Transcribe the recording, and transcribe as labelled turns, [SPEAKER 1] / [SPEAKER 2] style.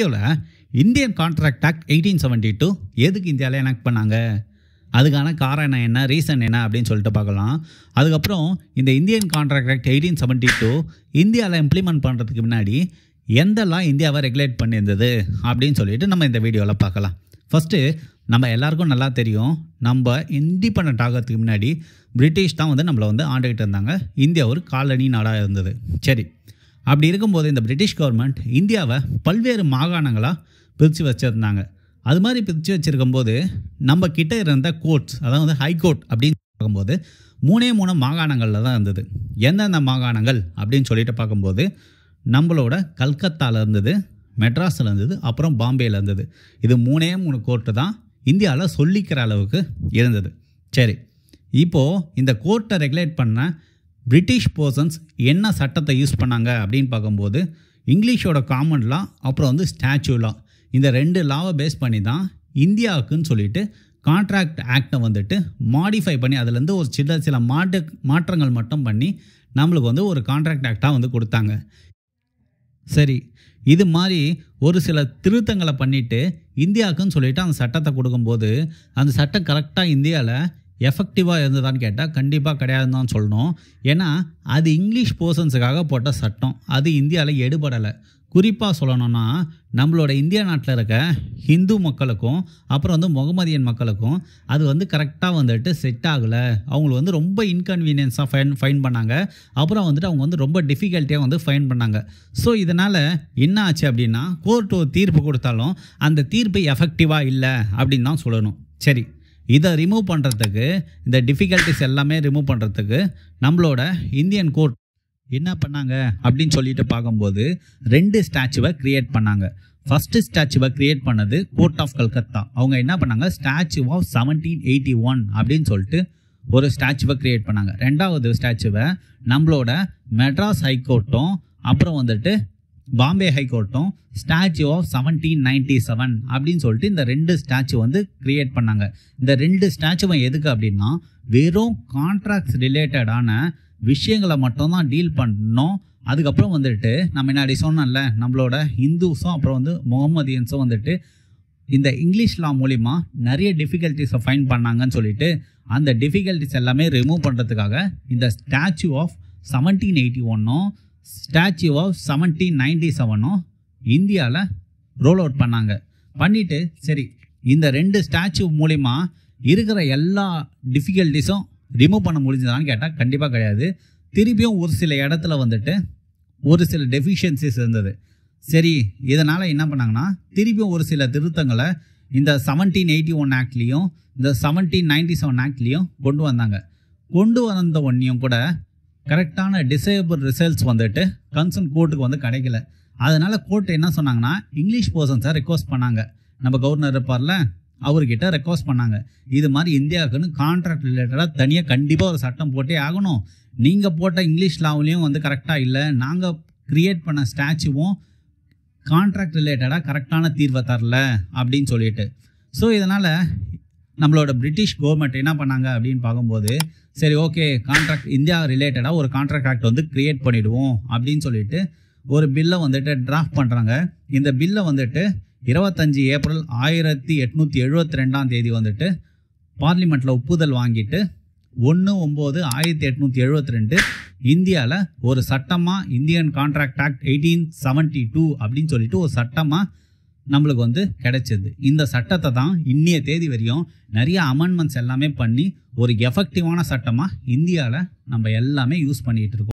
[SPEAKER 1] இந்தியாவில் Indian contract act eighteen seventy two எதுக்கு இந்தியாவில் எனாக்ட் பண்ணாங்க அதுக்கான காரணம் என்ன ரீசன் என்ன அப்படின்னு சொல்லிட்டு பார்க்கலாம் அதுக்கப்புறம் இந்த Indian contract act eighteen seventy two இந்தியாவில் இம்ப்ளிமெண்ட் பண்ணுறதுக்கு முன்னாடி எந்த லா இந்தியாவை ரெகுலேட் பண்ணியிருந்தது அப்படின்னு சொல்லிட்டு நம்ம இந்த வீடியோவில் பார்க்கலாம் ஃபஸ்ட்டு நம்ம எல்லாருக்கும் நல்லா தெரியும் நம்ம இண்டிபெண்ட் ஆகிறதுக்கு முன்னாடி பிரிட்டிஷ் தான் வந்து நம்மளை வந்து ஆண்டுகிட்டு இருந்தாங்க இந்தியா ஒரு காலனி நாடாக இருந்தது சரி அப்படி இருக்கும்போது இந்த பிரிட்டிஷ் கவர்மெண்ட் இந்தியாவை பல்வேறு மாகாணங்களாக பிரித்து வச்சுருந்தாங்க அது மாதிரி பிரித்து வச்சுருக்கும் போது நம்ம கிட்டே இருந்த கோர்ட்ஸ் அதாவது வந்து ஹைகோர்ட் அப்படின்னு பார்க்கும்போது மூணே மூணு மாகாணங்களில் தான் இருந்தது எந்தெந்த மாகாணங்கள் அப்படின்னு சொல்லிட்டு பார்க்கும்போது நம்மளோட கல்கத்தாவில் இருந்தது மெட்ராஸில் இருந்தது அப்புறம் பாம்பேயில் இருந்தது இது மூணே மூணு கோர்ட்டு தான் இந்தியாவில் சொல்லிக்கிற அளவுக்கு இருந்தது சரி இப்போது இந்த கோர்ட்டை ரெகுலேட் பண்ண பிரிட்டிஷ் பர்சன்ஸ் என்ன சட்டத்தை யூஸ் பண்ணாங்க அப்படின்னு பார்க்கும்போது இங்கிலீஷோட காமன் லா அப்புறம் வந்து ஸ்டாச்சு லா இந்த ரெண்டு லாவை பேஸ் பண்ணி தான் இந்தியாவுக்குன்னு சொல்லிட்டு கான்ட்ராக்ட் ஆக்டை வந்துட்டு மாடிஃபை பண்ணி அதுலேருந்து ஒரு சில சில மாட்டு மாற்றங்கள் மட்டும் பண்ணி நம்மளுக்கு வந்து ஒரு கான்ட்ராக்ட் ஆக்டாக வந்து கொடுத்தாங்க சரி இது மாதிரி ஒரு சில திருத்தங்களை பண்ணிவிட்டு இந்தியாவுக்குன்னு சொல்லிவிட்டு அந்த சட்டத்தை கொடுக்கும்போது அந்த சட்டம் கரெக்டாக இந்தியாவில் எஃபெக்டிவாக இருந்ததான்னு கேட்டால் கண்டிப்பாக கிடையாதுன்னு தான் சொல்லணும் ஏன்னா அது இங்கிலீஷ் பர்சன்ஸுக்காக போட்ட சட்டம் அது இந்தியாவில் எடுபடலை குறிப்பாக சொல்லணும்னா நம்மளோட இந்திய நாட்டில் இருக்க ஹிந்து மக்களுக்கும் அப்புறம் வந்து முகமதியன் மக்களுக்கும் அது வந்து கரெக்டாக வந்துட்டு செட் ஆகலை அவங்கள வந்து ரொம்ப இன்கன்வீனியன்ஸாக ஃபைன் ஃபைன் பண்ணாங்க அப்புறம் வந்துட்டு அவங்க வந்து ரொம்ப டிஃபிகல்ட்டியாக வந்து ஃபைன் பண்ணாங்க ஸோ இதனால் என்ன ஆச்சு அப்படின்னா கோர்ட் ஒரு தீர்ப்பு கொடுத்தாலும் அந்த தீர்ப்பு எஃபெக்டிவாக இல்லை அப்படின்னு தான் சொல்லணும் சரி இதை ரிமூவ் பண்ணுறதுக்கு இந்த டிஃபிகல்ட்டிஸ் எல்லாமே ரிமூவ் பண்ணுறதுக்கு நம்மளோட இந்தியன் கோர்ட் என்ன பண்ணாங்க அப்படின்னு சொல்லிட்டு பார்க்கும்போது ரெண்டு ஸ்டாச்சுவை க்ரியேட் பண்ணாங்க ஃபஸ்ட்டு ஸ்டாச்சுவை க்ரியேட் பண்ணது கோர்ட் ஆஃப் கல்கத்தா அவங்க என்ன பண்ணாங்க statue of seventeen eighty one அப்படின்னு சொல்லிட்டு ஒரு ஸ்டாச்சுவை க்ரியேட் பண்ணாங்க ரெண்டாவது ஸ்டாச்சுவை நம்மளோட மெட்ராஸ் ஹைகோர்ட்டும் அப்புறம் வந்துட்டு பாம்பே ஹைகோர்ட்டும் statue of seventeen ninety seven அப்படின்னு சொல்லிட்டு இந்த ரெண்டு ஸ்டாச்சு வந்து கிரியேட் பண்ணாங்க இந்த ரெண்டு ஸ்டாச்சுவும் எதுக்கு அப்படின்னா வெறும் கான்ட்ராக்ட்ஸ் ரிலேட்டடான விஷயங்களை மட்டும்தான் டீல் பண்ணோம் அதுக்கப்புறம் வந்துட்டு நம்ம என்னாடி சொன்னோம்ல நம்மளோட ஹிந்துஸும் அப்புறம் வந்து முகமதியன்ஸும் வந்துட்டு இந்த இங்கிலீஷ் லா மூலிமா நிறைய டிஃபிகல்ட்டிஸை ஃபைன் பண்ணாங்கன்னு சொல்லிட்டு அந்த டிஃபிகல்ட்டிஸ் எல்லாமே ரிமூவ் பண்ணுறதுக்காக இந்த ஸ்டாச்சு ஆஃப் செவன்டீன் எயிட்டி ஒன்னும் ஸ்டாச்சு ஆஃப் செவன்டீன் நைன்டி செவனும் இந்தியாவில் ரோல் அவுட் பண்ணாங்க பண்ணிவிட்டு சரி இந்த ரெண்டு ஸ்டாச்சு மூலிமா இருக்கிற எல்லா டிஃபிகல்ட்டிஸும் ரிமூவ் பண்ண முடிஞ்சதான்னு கேட்டால் கண்டிப்பாக கிடையாது திருப்பியும் ஒரு சில இடத்துல வந்துட்டு ஒரு சில டெஃபிஷியன்சிஸ் இருந்தது சரி இதனால் என்ன பண்ணாங்கன்னா திருப்பியும் ஒரு சில திருத்தங்களை இந்த செவன்டீன் எயிட்டி ஒன் ஆக்ட்லேயும் இந்த செவன்டீன் நைன்டி செவன் ஆக்ட்லேயும் கொண்டு வந்தாங்க கொண்டு வந்த ஒன்றையும் கூட கரெக்டான டிசேபிள் ரிசல்ட்ஸ் வந்துட்டு கன்சர்ன் கோர்ட்டுக்கு வந்து கிடைக்கல அதனால் கோர்ட் என்ன சொன்னாங்கன்னா இங்கிலீஷ் பர்சன்ஸை ரெக்வஸ்ட் பண்ணாங்க நம்ம கவர்னர் இருப்பார்ல அவர்கிட்ட ரெக்வஸ்ட் பண்ணாங்க இது மாதிரி இந்தியாவுக்குன்னு கான்ட்ராக்ட் ரிலேட்டடாக தனியாக கண்டிப்பாக ஒரு சட்டம் போட்டே ஆகணும் நீங்கள் போட்ட இங்கிலீஷ் லாவிலையும் வந்து கரெக்டாக இல்லை நாங்கள் க்ரியேட் பண்ண ஸ்டாச்சுவும் கான்ட்ராக்ட் ரிலேட்டடாக கரெக்டான தீர்வை தரல அப்படின்னு சொல்லிட்டு ஸோ இதனால் நம்மளோட பிரிட்டிஷ் கவர்மெண்ட் என்ன பண்ணாங்க அப்படின்னு பார்க்கும்போது சரி ஓகே கான்ட்ராக்ட் இந்தியா ரிலேட்டடாக ஒரு கான்ட்ராக்ட் ஆக்ட் வந்து க்ரியேட் பண்ணிவிடுவோம் அப்படின்னு சொல்லிட்டு ஒரு பில்லை வந்துட்டு டிராஃப்ட் பண்ணுறாங்க இந்த பில்லை வந்துட்டு இருபத்தஞ்சி ஏப்ரல் ஆயிரத்தி எட்நூற்றி எழுபத்தி ரெண்டாம் தேதி வந்துட்டு பார்லிமெண்ட்டில் ஒப்புதல் வாங்கிட்டு ஒன்று ஒம்பது ஆயிரத்தி எட்நூற்றி எழுபத்தி ரெண்டு இந்தியாவில் ஒரு சட்டமாக Indian contract act eighteen seventy two அப்படின்னு சொல்லிட்டு ஒரு சட்டமாக நம்மளுக்கு வந்து கிடைச்சது இந்த சட்டத்தை தான் இன்றைய தேதி வரையும் நிறைய அமெண்ட்மெண்ட்ஸ் எல்லாமே பண்ணி ஒரு எஃபெக்டிவான சட்டமாக இந்தியாவில் நம்ம எல்லாமே யூஸ் பண்ணிகிட்டு இருக்கோம்